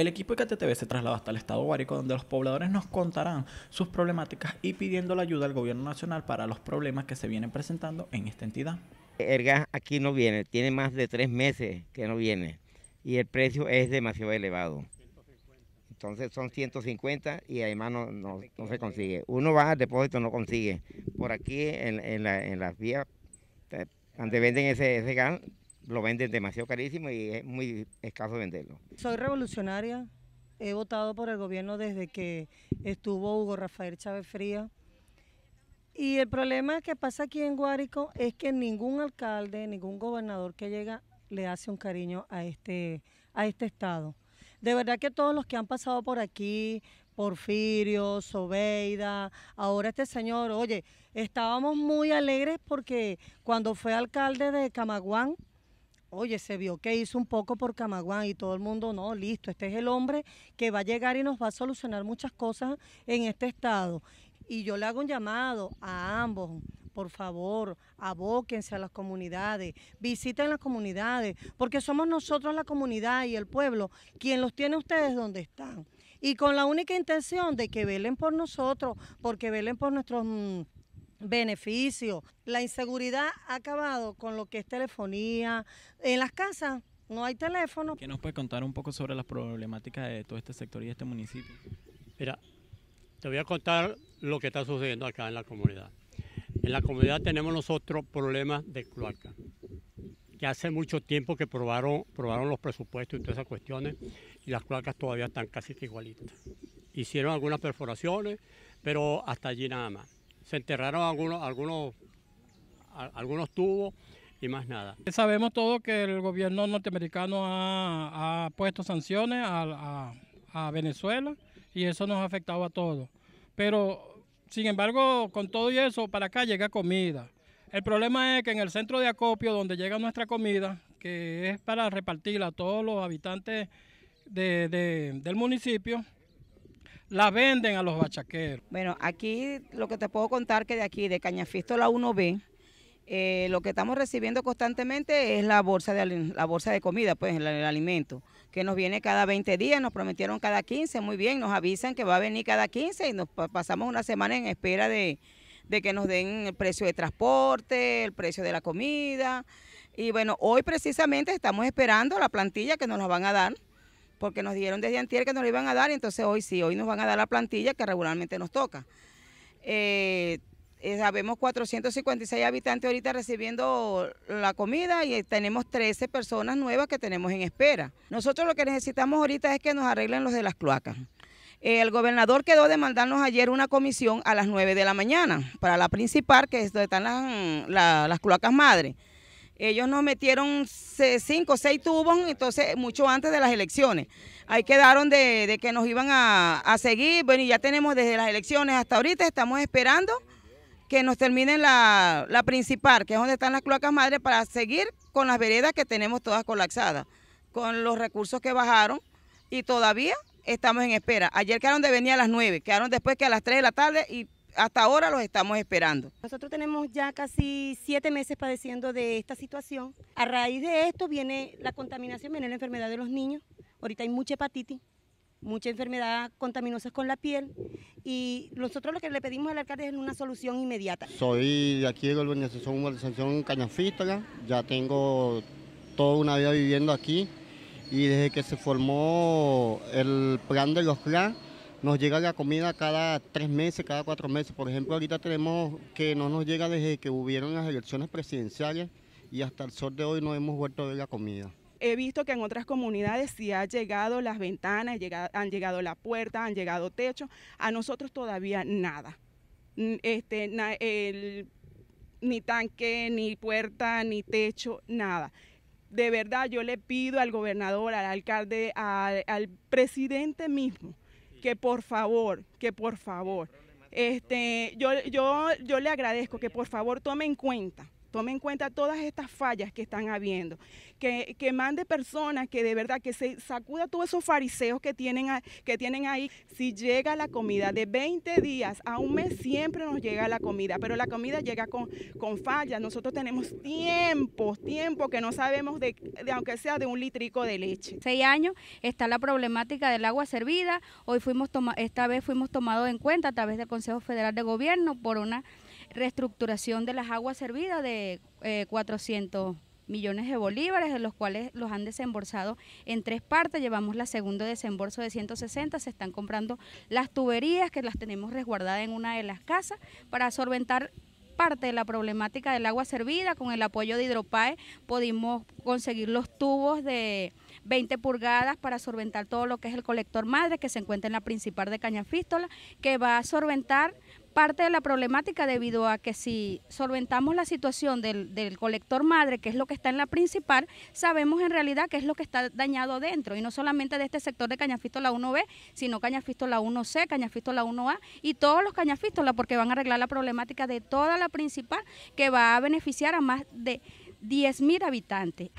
El equipo de KTTV se traslada hasta el estado Guárico, donde los pobladores nos contarán sus problemáticas y pidiendo la ayuda al gobierno nacional para los problemas que se vienen presentando en esta entidad. El gas aquí no viene, tiene más de tres meses que no viene y el precio es demasiado elevado. Entonces son 150 y además no, se consigue. Uno va al depósito, no consigue. Por aquí en, las vías eh, donde venden ese gas lo venden demasiado carísimo y es muy escaso venderlo. Soy revolucionaria, he votado por el gobierno desde que estuvo Hugo Rafael Chávez Fría. Y el problema que pasa aquí en Guárico es que ningún alcalde, ningún gobernador que llega le hace un cariño a este, a este estado. De verdad que todos los que han pasado por aquí, Porfirio, Sobeida, ahora este señor, oye, estábamos muy alegres porque cuando fue alcalde de Camaguán, oye, se vio que hizo un poco por Camaguán y todo el mundo, no, listo, este es el hombre que va a llegar y nos va a solucionar muchas cosas en este estado. Y yo le hago un llamado a ambos, por favor, abóquense a las comunidades, visiten las comunidades, porque somos nosotros la comunidad y el pueblo quien los tiene ustedes donde están. Y con la única intención de que velen por nosotros, porque velen por nuestros... Mm, beneficio, La inseguridad ha acabado con lo que es telefonía. En las casas no hay teléfono. ¿Qué nos puede contar un poco sobre las problemáticas de todo este sector y este municipio? Mira, te voy a contar lo que está sucediendo acá en la comunidad. En la comunidad tenemos nosotros problemas de cloaca, que hace mucho tiempo que probaron, probaron los presupuestos y todas esas cuestiones, y las cloacas todavía están casi que igualitas. Hicieron algunas perforaciones, pero hasta allí nada más se enterraron algunos, algunos, algunos tubos y más nada. Sabemos todo que el gobierno norteamericano ha, puesto sanciones a, Venezuela y eso nos ha afectado a todos. Pero, sin embargo, con todo y eso, para acá llega comida. El problema es que en el centro de acopio, donde llega nuestra comida, que es para repartirla a todos los habitantes del municipio, la venden a los bachaqueros. Bueno, aquí lo que te puedo contar que de aquí, de Cañafisto la 1B, eh, lo que estamos recibiendo constantemente es la bolsa de, la bolsa de comida, pues el, alimento, que nos viene cada 20 días, nos prometieron cada 15, muy bien, nos avisan que va a venir cada 15 y nos pasamos una semana en espera de, de que nos den el precio de transporte, el precio de la comida. Y bueno, hoy precisamente estamos esperando la plantilla que nos van a dar porque nos dijeron desde antier que nos lo iban a dar y entonces hoy sí, hoy nos van a dar la plantilla que regularmente nos toca. Eh, eh sabemos 456 habitantes ahorita recibiendo la comida y eh, tenemos 13 personas nuevas que tenemos en espera. Nosotros lo que necesitamos ahorita es que nos arreglen los de las cloacas. Eh, el gobernador quedó de mandarnos ayer una comisión a las 9 de la mañana para la principal, que es donde están las, las cloacas madre. Ellos nos metieron cinco o seis tubos, entonces mucho antes de las elecciones. Ahí quedaron de, que nos iban a, seguir. Bueno, y ya tenemos desde las elecciones hasta ahorita, estamos esperando que nos terminen la, principal, que es donde están las cloacas madres, para seguir con las veredas que tenemos todas colapsadas, con los recursos que bajaron y todavía estamos en espera. Ayer quedaron de venir a las nueve, quedaron después que a las tres de la tarde y hasta ahora los estamos esperando. Nosotros tenemos ya casi siete meses padeciendo de esta situación. A raíz de esto viene la contaminación, viene la enfermedad de los niños. Ahorita hay mucha hepatitis, mucha enfermedad contaminosa con la piel y nosotros lo que le pedimos al alcalde es una solución inmediata. Soy de aquí de la organización, Sanción ya tengo toda una vida viviendo aquí y desde que se formó el plan de los clans, nos llega la comida cada tres meses, cada cuatro meses. Por ejemplo, ahorita tenemos que no nos llega desde que hubieron las elecciones presidenciales y hasta el sol de hoy no hemos vuelto a ver la comida. He visto que en otras comunidades sí han llegado las ventanas, han llegado la puerta, han llegado techo. A nosotros todavía nada. Este, ni tanque, ni puerta, ni techo, nada de verdad yo le pido al gobernador, al alcalde, al presidente mismo que por favor, que por favor, este, yo, yo, yo le agradezco que por favor tome en cuenta tome en cuenta todas estas fallas que están habiendo, que, mande personas que de verdad que se sacuda todos esos fariseos que tienen, ahí. Si llega la comida de 20 días a un mes, siempre nos llega la comida, pero la comida llega con, con fallas. Nosotros tenemos tiempos, tiempo que no sabemos de, aunque sea de un litrico de leche. Seis años está la problemática del agua servida. Hoy fuimos esta vez fuimos tomados en cuenta a través del Consejo Federal de Gobierno por una reestructuración de las aguas servidas de 400 eh, millones de bolívares, de los cuales los han desembolsado en tres partes. Llevamos la segunda desembolso de 160, se están comprando las tuberías que las tenemos resguardadas en una de las casas para solventar parte de la problemática del agua servida. Con el apoyo de Hidropae pudimos conseguir los tubos de 20 pulgadas para solventar todo lo que es el colector madre que se encuentra en la principal de Cañafístola, que va a solventar parte de la problemática debido a que si solventamos la situación del, colector madre, que es lo que está en la principal, sabemos en realidad qué es lo que está dañado dentro, y no solamente de este sector de Cañafístola 1B, sino Cañafístola 1C, Cañafístola 1A y todos los cañafístolas porque van a arreglar la problemática de toda la principal que va a beneficiar a más de 10.000 habitantes.